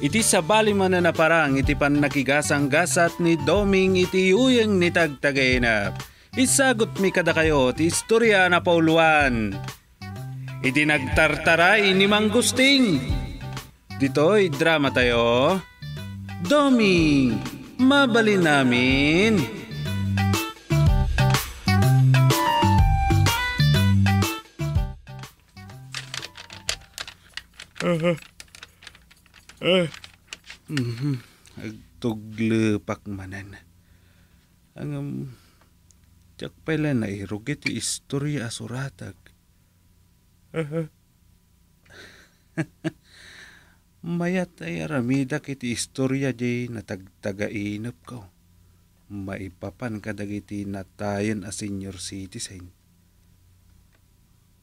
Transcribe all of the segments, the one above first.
Iti sabali man na naparang iti pan nakigasang gasat ni Doming iti uyeng ni Tagtagayna. Isagot mi kada kayo ti istorya na pauluan. Iti nagtartaray ni Manggusting. Dito'y drama tayo. Doming, mabali namin. Uh-huh. Eh. Mm-hmm. Agtog Ang um, Tiyak pala na irugit istorya asuratag. uh eh, eh. Mayat ay aramida kiti istorya di natagtagainap ko. Maipapan ka dagiti natayan a senior citizen.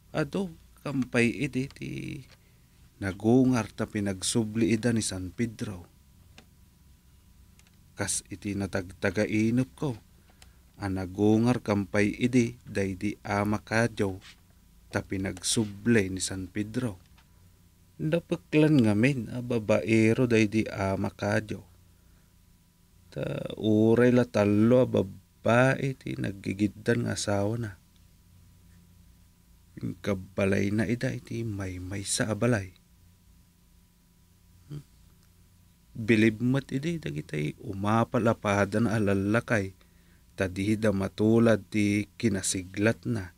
Ado, kampay iti ti nagungar ta pinagsubli ida ni San Pedro. Kas iti natagtagainop ko, ang nagungar kampay idi, daydi ama kadyaw, ta pinagsubli ni San Pedro. Napaklan ngamin, a ah, babaero di ama kadyaw. Ta uray la talo, a ah, babae ti nagigiddan ng asawa na. Yung kabalay na ida iti may may sa abalay bilib mat idi dagitay umapalapada na alalakay tadida matulad ti kinasiglat na.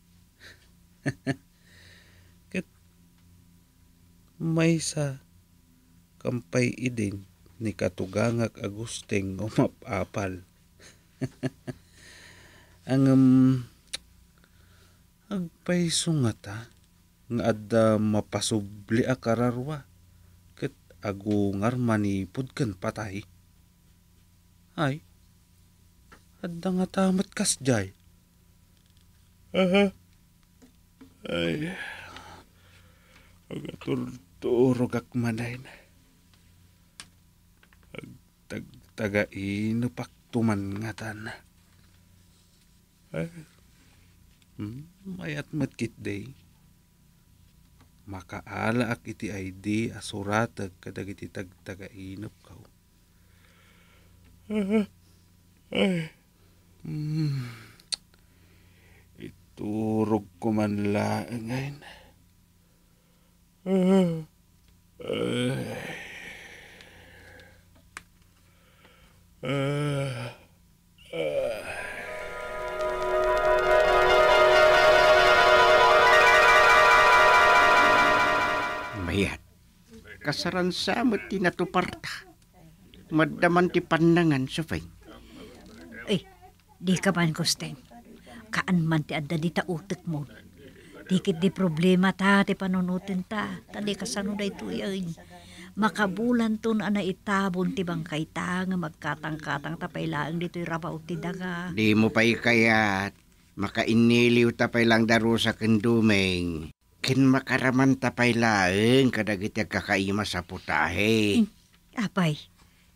Kat may sa kampay idin ni Katugangak Agusting umapapal. Ang um, agpay sungata ah, nga adda mapasubli akararwa agu ngarmani pudkan patay. Ay, adda nga tamat kasjay. Aha. Ay, agaturturo kak manay na. Agtagtaga inupaktuman nga tan. Ay, hmm, mayat matkit day makaalaak iti oh. ay di asuratag kadag iti tagtagainap ka. mm. Iturog ko man laangan. Uh. Uh. mayat. Kasaran sa mo tinatuparta. Madaman ti pandangan sa fay. Eh, di ka man kusteng. Kaan man ti adda di tautik mo. Dikit di problema ta, ti panunutin ta. Tadi kasano da ito yun. Makabulan ton ana itabon ti bangkay ta nga magkatang-katang tapay laang dito'y rabaw ti daga. Di mo pa ikayat. Makainiliw tapay lang daro sa kendumeng kin makaraman tapay laeng kadagit kakaima sa putahe. Hmm. Apay,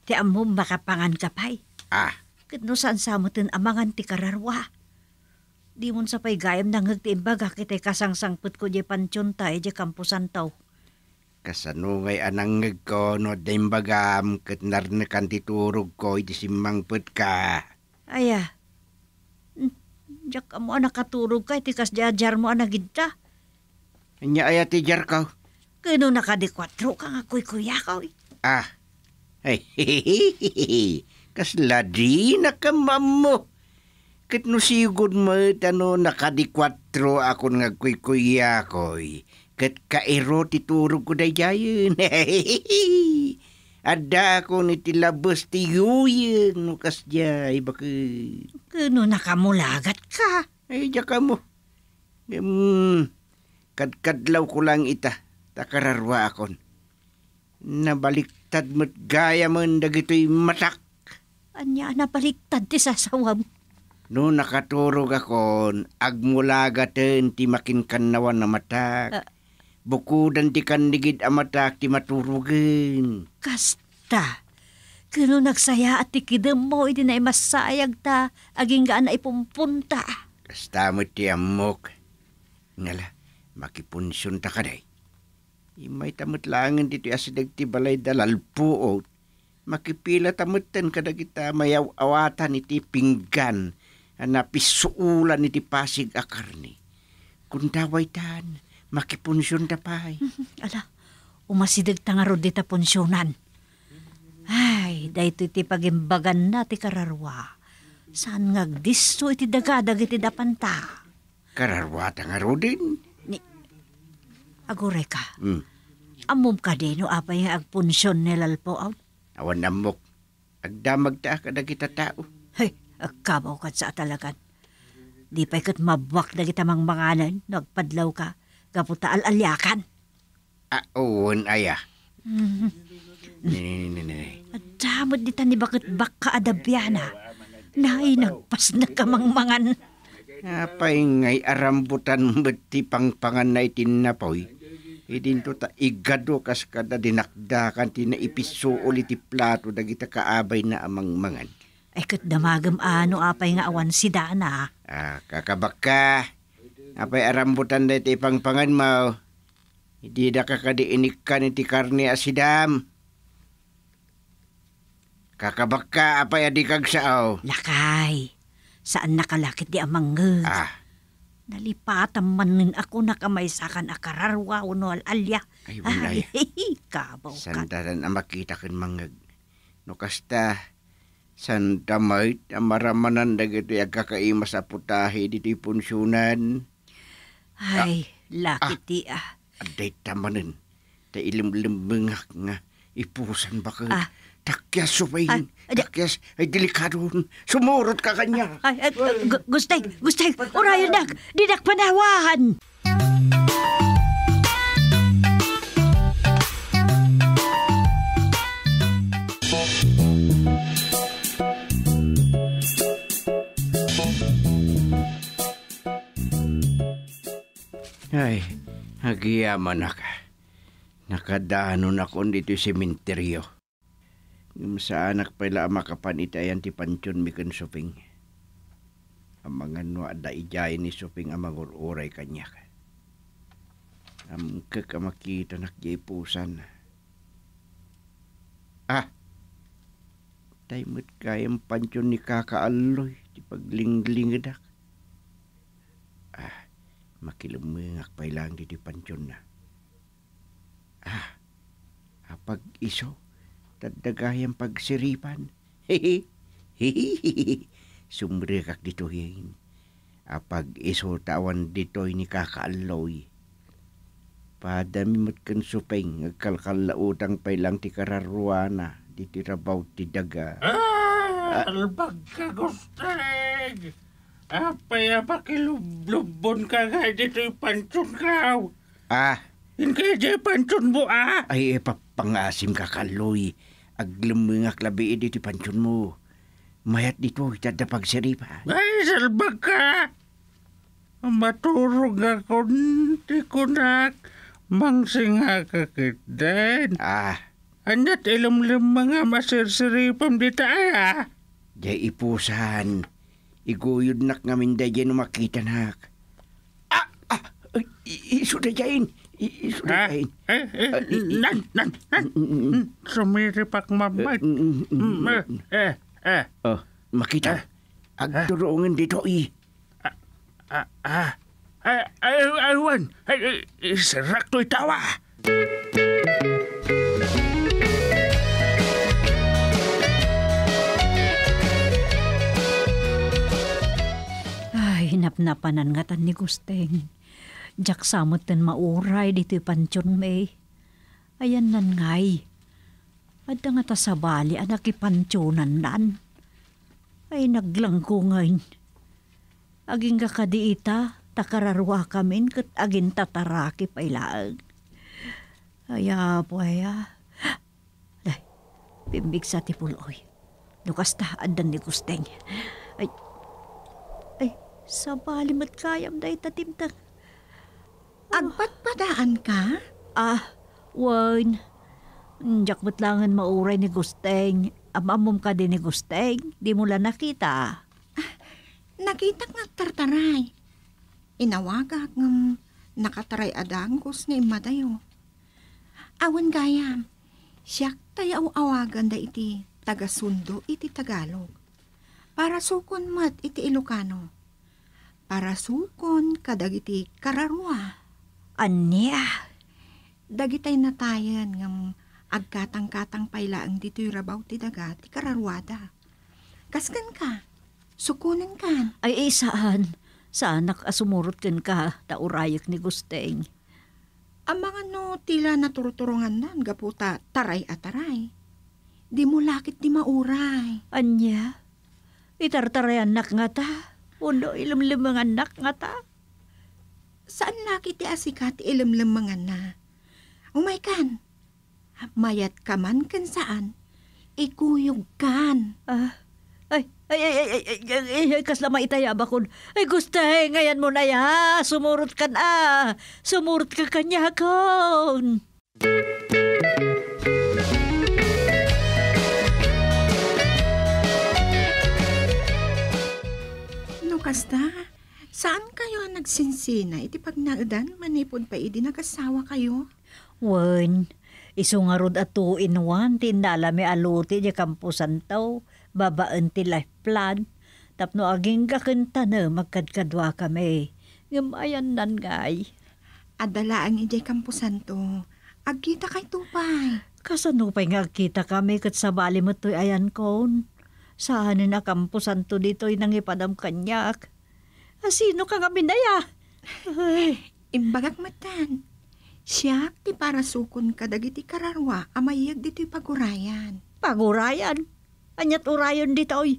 ti amo makapangan tapay. Ah. Kitno saan sa amangan ti kararwa. Di mon sa pay gayam nang hagtiimbaga kita'y kasangsangput ko di pansyon tayo di kampusan tao. Kasanungay anang ngagko no dimbagam kat narnakan titurog ko iti simmangput ka. Aya, Jack, amo anak katurog ka, itikas jajar mo anagid ta. Anya ay ati ka. Kano nakadikwatro ka nga ko'y kuyakaw eh. Ah. Kas kasladi na kamamo. Kit no sigod mo tano nakadikwatro ako nga ko'y kuyakoy. ka kairo titurog ko dayayan. Ada ako ni tilabas tiyuyin no kasjay bakit. Kano nakamulagat ka? Ay, diya ka mo. Um, kadkadlaw ko lang ita, takararwa akon. Nabaliktad mo't gaya man dagito'y matak. Anya, nabaliktad ti sasawam. No nakaturog akon, agmulaga ti makinkanawan na matak. Uh, Bukudan ti kandigid a matak ti maturugin. Kasta, kano nagsaya at tikidem mo, hindi na masayag ta, aging gaan na ipumpunta. Kasta mo ti amok. Ngala, makipunsyon ta kaday. Imay tamot langan dito asidag ti balay dalalpuot. Makipila tamutan kada kita mayaw awatan iti pinggan na pisuulan ni iti pasig akarni. Kung daway tan, makipunsyon ta pay. Ala, umasidag tangaro dita punsyonan. Ay, dahito iti pagimbagan na ti kararwa. Saan nga disto iti dagadag iti dapanta? Kararwa tangaro din. Agure ka. Mm. Amom ka din, no, apay nga agpunsyon nilalpo aw. Awan namok. Agdamag ta ka kita tao. Hey, agkabaw ka sa talagan. Di pa ikat mabwak na kita mang manganan, nagpadlaw ka, kaputa alalyakan. Ah, oon, aya. Mm. Nini, nini, nini. Adamod ni tani bakit baka adabyana. Nay, nagpas na kamangmangan. Apay ngay arambutan beti pangpangan na itinapoy. Idinto ta igado kas kada dinakdakan ti naipiso ulit ti plato dagita kaabay na amang mangan. Ay kat damagam ano apay nga awan si Dana. Ah, kakabaka. Apay arambutan da iti pangpangan mo. Hindi da kakadiinik iti karne asidam. Kakabaka apay adikag sao. Lakay, saan nakalakit di amang Ah, Nalipatan man nin ako na kamay sa kan akararwa uno alalya. Ay, walay. Ay, kabaw ka. Sandalan na makita kin mangag. No kasta, san damay amaramanan dagiti agkakaima sa putahe diti punsyunan. Ay, ah, lakiti ah. ah. Aday tamanin, ta ilimlimbingak nga. Ipusan ba ka? Ah. Takyas, Subain. Ah, Takyas, ay delikado. Sumurot ka kanya. Ay, ay, uh, gustay, gustay. Urayan nak, dinak panawahan. Ay, hagiyaman na ka. Nakadaanon ako dito sementeryo. Yung sa anak pala makapan itayan ti pansyon mi kan suping. Amangan no ada ijayin ni suping amagur oray kanya. Am kakamakita nakyaypusan. Ah! Tay mo't kayang Panchon ni kakaaloy ti paglingling adak. Ah, makilumungak pa lang di pansyon na. Ah, apag iso, tadagayang pagsiripan. Hihi, hihi, sumrikak dito hihin. Apag iso tawan dito'y ni kakaaloy. Padami mo't kan supeng, agkalkalautang pay lang ti kararuana, di tirabaw ti daga. Ah, albag ka gustag! Apay ah, apakilublubon ka nga dito'y pansyon kaw! Ah, Inka je pancun mo ah. Ay, ipapangasim eh, ka kaloy. Aglum nga klabi eh, di pancun mo. Mayat dito kita dapag siripa. Ay, salbag ka. Maturog ako, di ko na mangsinga ka kitin. Ah. Anyat ilamlam mga masirsiripam dita ay ah. Di ipusan. Iguyod nak ngamin da dyan makita nak. Ah, ah, isuda dyan. Ah, eh, eh, nan, nan, nan. Mm, mm, mm. Sumiripak mamat. Eh, eh. Oh, makita. Eh. Agturoongan dito i. Ah, ah. Ay, ah. ay, aywan. Ay, sarak to'y tawa. Ay, hinapnapanan nga tan ni Gusteng. Jak samot ten mauray dito'y pansyon may. Ayan nan ngay. Adda nga ta sa bali anak ipansyonan nan. Ay naglangko naglangkungan. Aging kakadiita, takararwa kamin kat agin tataraki pa ilaag. Aya po aya. Ay, bimbig sa tipuloy. Lukas ta, adan ni Gusteng. Ay, ay, sa balimat kayam da itatimtang. Agpatpadaan ka? Ah, wan. Diyak mo't langan mauray ni Gusteng. Amamom ka din ni Gusteng. Di mo la nakita. Ah, nakita nga tartaray. Inawaga ng nakataray adangkos ni Madayo. Awan gayam. Siyak tayaw awagan da iti tagasundo iti Tagalog. Para sukon mat iti Ilocano. Para sukon kadagiti kararua. Anya, dagitay na tayan ngam agkatang-katang pailaang dito'y rabaw ti dagat, ti kararwada. Kaskan ka, sukunan ka. Ay, ay saan? Saan nakasumurutin ka, taurayak ni Gusteng? Ang mga no, tila naturuturungan nan, gaputa, taray at taray. Di mo lakit di mauray. Anya, itartarayan nak nga ta, uno ilimlimang anak nga ta saan nakiti asikat ilimlimangan na. Umaykan, mayat ka man kan saan, ikuyog kan. Ah, ay, ay, ay, ay, ay, ay, ay, ay kaslama itayaba ko. Ay, gustay, ngayon mo na ya. Sumurot kan ah, Sumurot ka kanya kon. No, kasta. Saan kayo nagsinsina? Iti pag naadan, manipod pa idi nagasawa kayo? Wen, isungarod ato inuan, tindala mi aluti di kampusan tao, babaan ti life plan. Tapno aging kakanta na magkadkadwa kami. Ngamayan nan ngay. Adala ang ijay kampusan to. Agkita kay tupay. Kasano pa'y nga agkita kami kat sa bali mo to'y ayan kon. Saan na kampusan to dito'y nangipadam kanyak Asino ka nga binaya? Ay. Imbagak matan. Siya ti para sukon ka dagiti kararwa amayag dito'y pagurayan. Pagurayan? Anyat urayon dito'y?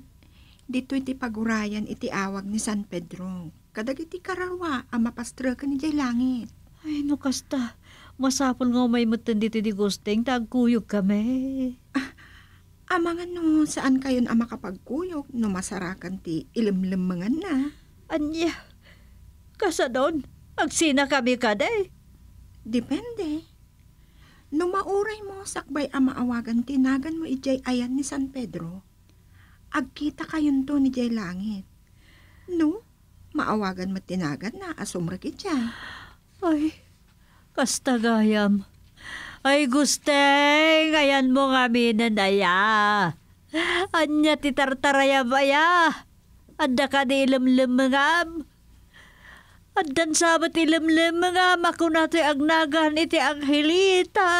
Dito'y ti pagurayan iti awag ni San Pedro. Kadagiti kararwa ang ka ni jay langit. Ay, no kasta. Masapon nga may matan dito di gusteng tagkuyog kami. Ah, amang ano, saan kayon ang makapagkuyog no masarakan ti ilimlimangan na? Anya, kasadon, agsina kami kaday. Eh. Depende. Numauray mo sakbay ang maawagan tinagan mo ijay ayan ni San Pedro. Agkita kayon to ni jay langit. No, maawagan mo tinagan na asumra kitya. Ay, kastagayam. Ay, gusteng, ayan mo nga minanaya. Anya titartaraya ba ya? Adda ka ni nga mangam. Addan sabat ilamlam mangam ako na agnagan iti anghelita.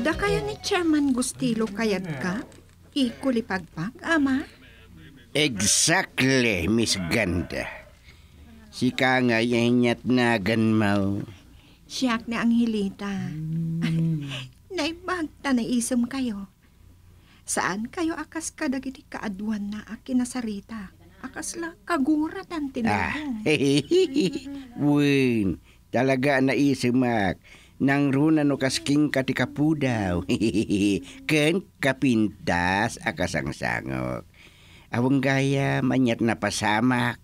Da kayo ni Chairman Gustilo kayat ka? Ikulipagpag, ama? Exactly, Miss Ganda. Si kangay ay nyat nagan mau. Siyak na ang hilita. Mm. Naibagta na isom kayo. Saan kayo akas kadagiti kaadwan na akin na sarita? Akas la kagurat ang tinago. Ah, Win, talaga naisimak. Nang runa no kasking katikapudaw. Ken kapintas akas ang sangok. Awang gaya manyat na pasamak.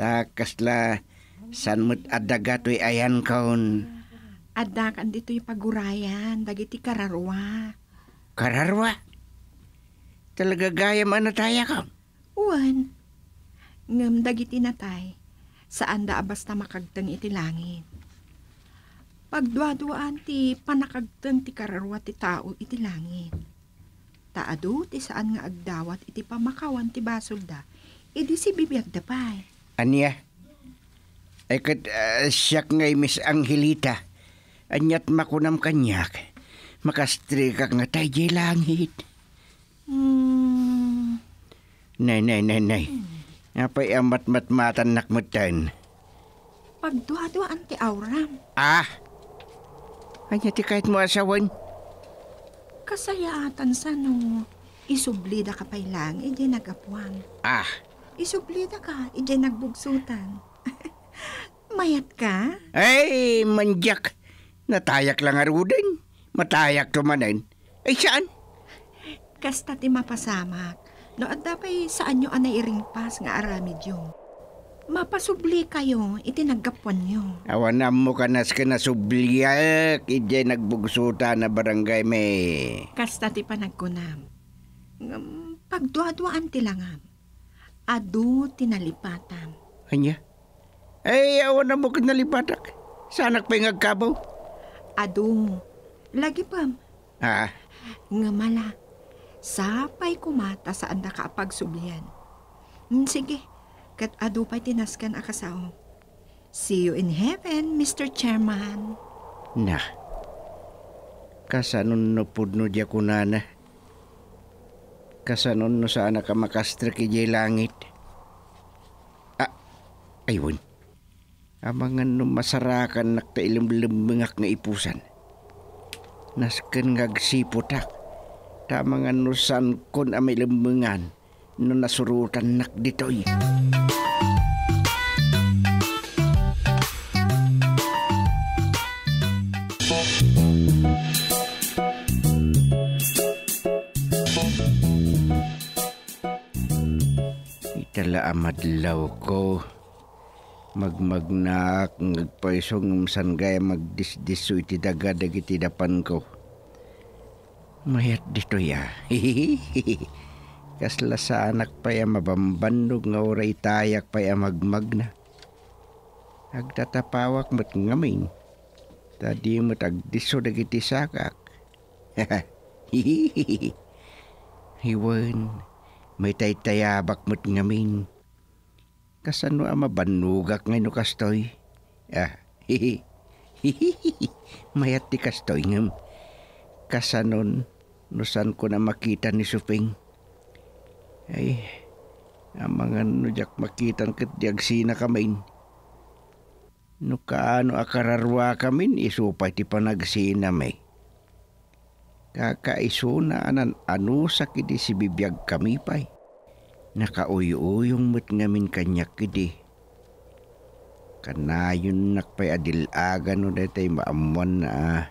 Takas la San mo't adagato'y to'y ayan kaon? Adak, andito yung pagurayan. Dagiti kararwa. Kararwa? Talaga gaya man nataya ka? Uwan. Ngam dagiti natay. Saan da abasta makagtang iti langit. Pagduaduan ti panakagtang ti kararwa ti tao iti langit. Taado ti saan nga agdawat iti pamakawan ti basol da. Idi si bibiyag da pa'y. Aniya? Ay kat uh, ah, siyak ngay Miss Angelita. Anyat makunam kanyak. Makastrikak nga tayo di langit. Mm. Nay, nay, nay, nay. Mm. Apay ang matmatmatan nakmutan. Pagduha-duhaan ti Auram. Ah! Anya ti kahit mo asawan? Kasayaatan sa no. Isublida ka pa'y lang, ije nagapuan. Ah! Isublida ka, ije nagbugsutan. Mayat ka? Ay, manjak. Natayak lang arudin. Matayak tumanen. Ay, saan? Kasta ti mapasamak. No, at dapay saan nyo anay iringpas nga aramid yung. Mapasubli kayo, itinaggapuan nyo. Awanam mo ka nas ka na subliyak, ijay nagbugsuta na barangay me. Kasta ti panagkunam. Pagduaduaan ti langam. Adu tinalipatan. Anya? Ay, eh, awan na mo kinalibatak. Sanak pa'y ngagkabaw. Adong, lagi pam. Ah? Nga mala, sapay kumata saan na kaapagsublian. Mm, sige, kat ado pa'y tinaskan akasaw. See you in heaven, Mr. Chairman. Na, kasanon no pudno di ako nana. Kasanon no saan ka makastra ki langit. Ah, ayun. Abangan no masarakan nak tailembelembengak nga ipusan. Nasken gagsiputak. Tamangan no kon amay lembengan no nasurutan nak ditoy. Itala amadlaw ko. Magmagnaak ngagpaisong san gaya magdisdiso iti daga dagiti dapan ko. Mayat dito ya. Kasla sa anak pa ya mabambandog nga oray tayak pa ya magmagna. Agtatapawak mat ngamin Tadi mat agdiso dagiti sakak. iwan may taytayabak mat ngamin kasano ang mabanugak ngayon kastoy. Ah, hihi. Mayat ti kastoy ngam. Kasanon, nusan ko na makita ni Suping. Ay, ang mga nujak makitan kat diag sina kamain. No kaano akararwa kamin isupay ti panagsina may. Kakaiso na anan ano sakit si bibiyag kami pa'y nakauyuyong mo't ngamin kanyak kidi. Kanayon nakpay adilaga no detay maamuan na ah,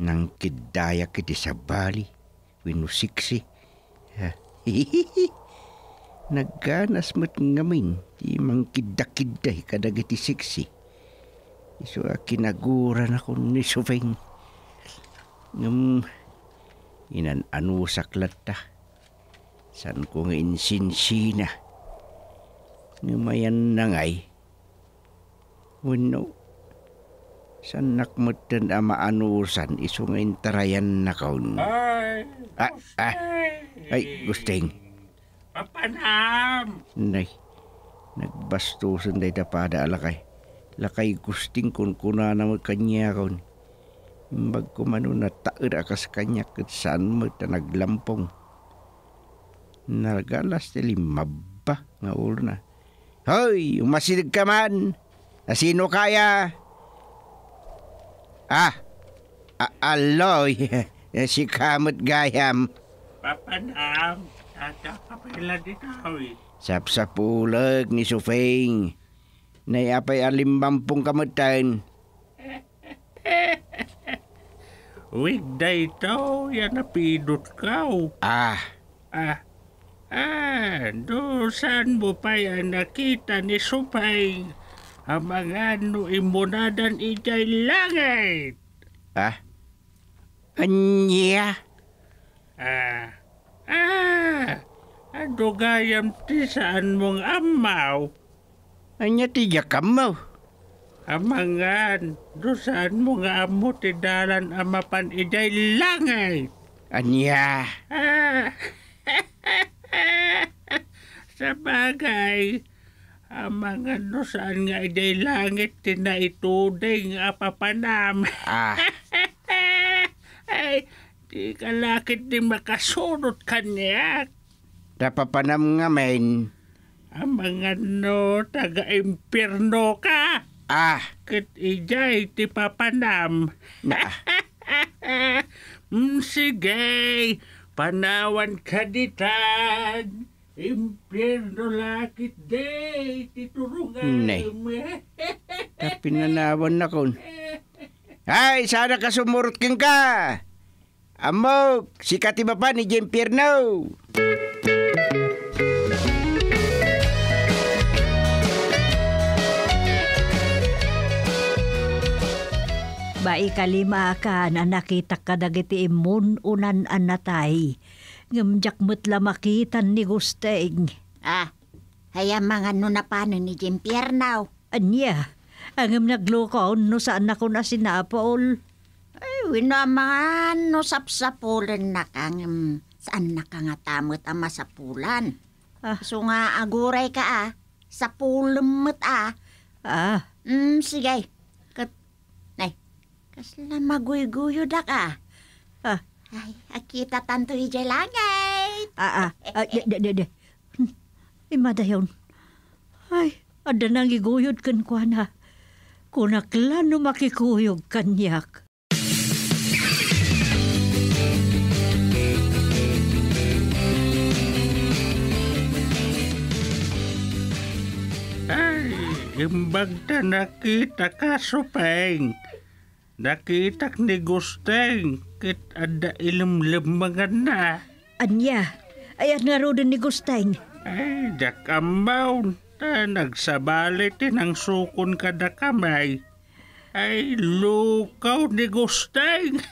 nang kidaya kidi sa bali. Winusiksi. Ah, nagganas mo't ngamin, di mang kidakidday kadagiti siksi. Iso a ah, na ako ni Suveng. Ngam, inan anu saklat San ko nga insinsina. na. Ngamayan na ngay. Wano, san nakmutan ama anusan iso nga intarayan na kaun. Ay, ah, ah, ay, gusting. Papanam! Nay, nagbastusan day tapada alakay. Lakay gusting kun kuna na mo kanya kaun. Magkumano na taer akas kanya kat saan mo ta naglampong. Nargalas tili mabba nga urna. Hoy, umasilig ka man. Asino ah, kaya? Ah, ah aloy. si kamot gayam. Papadam, tata kapila ditaw eh. Sapsapulag ni Sufeng. Nayapay alimbampung kamutan. Wigday ito, yan napidot ka. Oh. Ah, Ah, Ah, dosan mo pa'y nakita ni Supay ang mga no imunadan ijay langit. Ah? Anya? Ah, ah, ano gayam ti saan mong amaw? Anya ti yakamaw? Amangan, dosan mong amo ti dalan amapan ijay langit. Anya? Ah, Sa bagay, ang mga nusan ano, nga eh, iday langit tinaituding apapanam. Ah. ah. Ay, di ka kalakit di makasunod kaniyak. Napapanam nga men. Ang mga no, taga-impirno ka. Ah. Kit ijay ti papanam. Na. mm, sige. Sige. Panawan kaditan, impyerno lakit day, titurungan. Nay, napinanawan na kon. Ay, sana ka king ka. Amok, si katiba pa ni Jim Pierno. Music Nga ikalima ka na nakita ka dagiti imun unan anatay. Ngamjak mutla makitan ni Gusteng. Ah, haya mga nunapano ni Jim Piernaw. Anya, angam naglukaon no saan ako na sinapol. Ay, winaman no sapsapulan na kang saan na ka nga tamot ang masapulan. Ah. So nga aguray ka ah, sapulan mo't ah. Ah. Mm, sige, Kas na maguyguyo da ka. Ah. ah. Ay, akita tanto ije langit. Ah, ah. ah de, de, de, de. Hmm. Imadayon. Ay, ada nang iguyod kan kwa na. Kunaklan no makikuyog kanyak. Ay, imbag na nakita ka, Supeng. Nakitak ni Gusteng, kit ada ilim lembangan na. Anya, ayat nga rodan ni Gusteng. Ay, dakambaw, ta nagsabalit ng sukon kada kamay. Ay, lukaw ni Gusteng.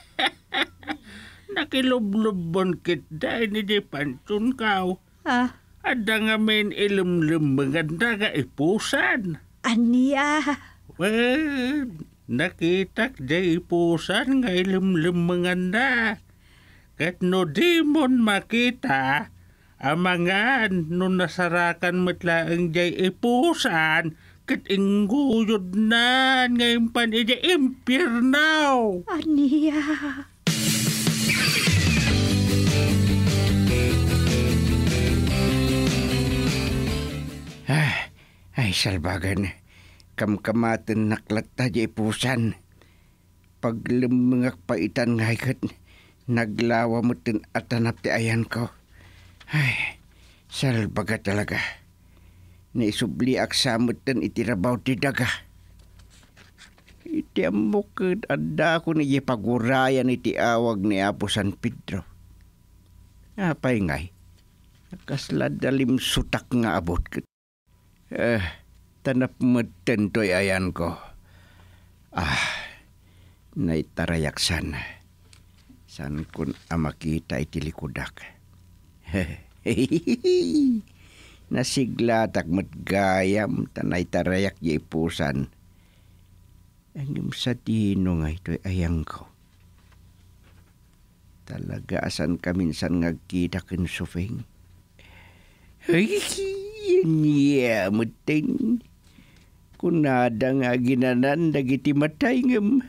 Nakilublubon kit dahil ni di pantun kaw. Ha? Ada nga men ilum lembangan na ga ipusan. Anya. Well, nakitak day ipusan nga ilimlimangan na. Kat no di mon makita, amangan no nasarakan matlaang day ipusan, kat ingguyod na ngayon pan ija impiernaw. Aniya. Ah, ay salbagan kamkamatan naklata di pusan. Paglumangak paitan ngaykat, naglawa mo tin atanap ti ayan ko. Ay, salbaga talaga. Naisubli aksamot tin itirabaw ti daga. Iti amukid adda ko ni pagurayan iti awag ni Apo San Pedro. Apay ngay, nakasladalim sutak nga abot kit. Eh, tanap matentoy ayan ko. Ah, naitarayak sana. San kun amakita itilikudak. Nasiglatak matgayam tanay tarayak ya ipusan. Ang sa tino nga ito'y ayang ko. Talaga asan ka minsan ngagkita kinsufing. Ay, yan niya, mutin kunadang nga ginanan dagiti matay ngem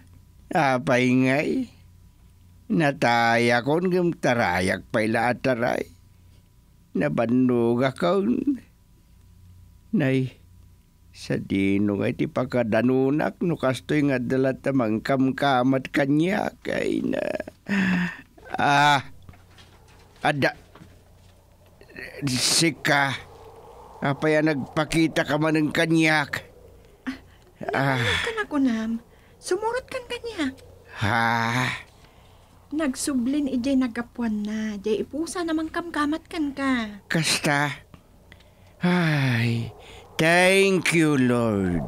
apay ngay nataya kon ngem tarayak paila ataray nabanduga kaun nay sa dino nga iti pakadanunak no kastoy nga dala tamang kamkamat kanya kay na ah ada sika apaya nagpakita ka man ng kanyak Nakalimutan ah. ako, Nam. Sumurot kan kanya. Ha? Ah. Nagsublin ijay eh, nagapuan na. Jay ipusa namang kamkamat kan ka. Kasta. Ay, thank you, Lord.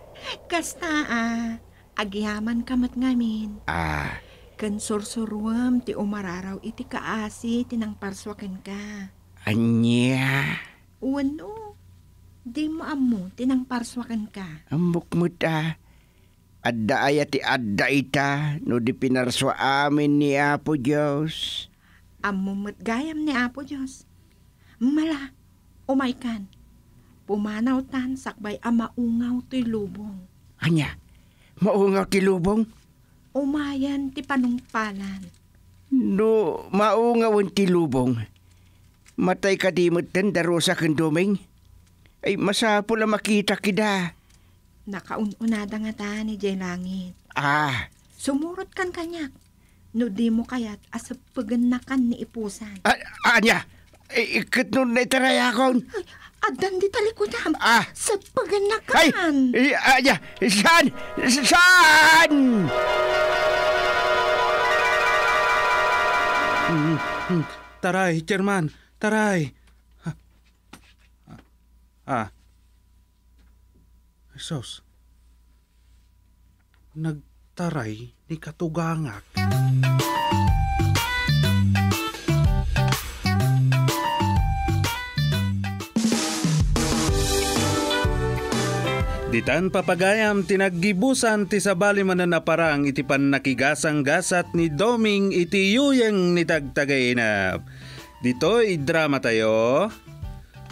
Kasta ah. Agiyaman kamat ngamin. Ah. Kan sursuruam ti umararaw iti kaasi tinang parswakan ka. Anya. Uwan no. Oh. Di mo amu, tinang parswakan ka. Amok mo ta. Adda ay ati adda ita, no di pinarswa amin ni Apo Diyos. Amumot gayam ni Apo Diyos. Mala, umaykan. Pumanaw tan sakbay ang maungaw ti lubong. Anya, maungaw ti lubong? Umayan ti panungpalan. No, maungaw ti lubong. Matay ka di mo tan darosa kanduming. Ay masapo la makita kida. Nakaununada nga ta ni Jay Langit. Ah. Sumurot kan kanyak. No di mo kayat asapagan na kan ni ipusan. A ah, anya? Eh, Ikat nun na itarayakon. Ay, adan di talikudam. Ah. Sa paganakan. Ay, eh, anya? Saan? Saan? Hmm, hmm. Taray, Chairman. Taray. Ah. Sos. Nagtaray ni Katugangak. Ditan papagayam tinaggibusan ti sabali mananaparang iti pannakigasang gasat ni Doming iti yuyang ni tagtagayinap. Dito idrama tayo.